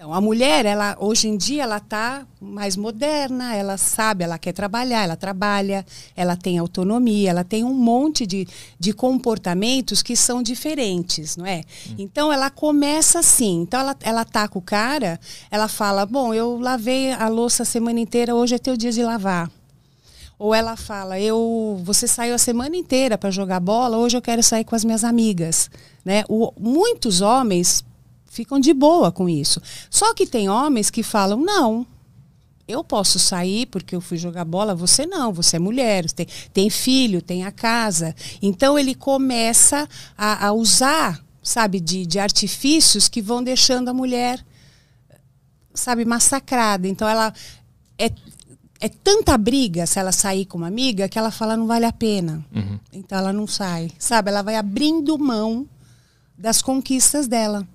Então, a mulher, ela hoje em dia, ela está mais moderna, ela sabe, ela quer trabalhar, ela trabalha, ela tem autonomia, ela tem um monte de, de comportamentos que são diferentes, não é? Hum. Então, ela começa assim. Então, ela, ela tá com o cara, ela fala, bom, eu lavei a louça a semana inteira, hoje é teu dia de lavar. Ou ela fala, eu, você saiu a semana inteira para jogar bola, hoje eu quero sair com as minhas amigas. Né? O, muitos homens ficam de boa com isso. Só que tem homens que falam, não, eu posso sair porque eu fui jogar bola, você não, você é mulher, tem, tem filho, tem a casa. Então ele começa a, a usar, sabe, de, de artifícios que vão deixando a mulher, sabe, massacrada. Então ela é, é tanta briga se ela sair com uma amiga que ela fala não vale a pena. Uhum. Então ela não sai, sabe? Ela vai abrindo mão das conquistas dela.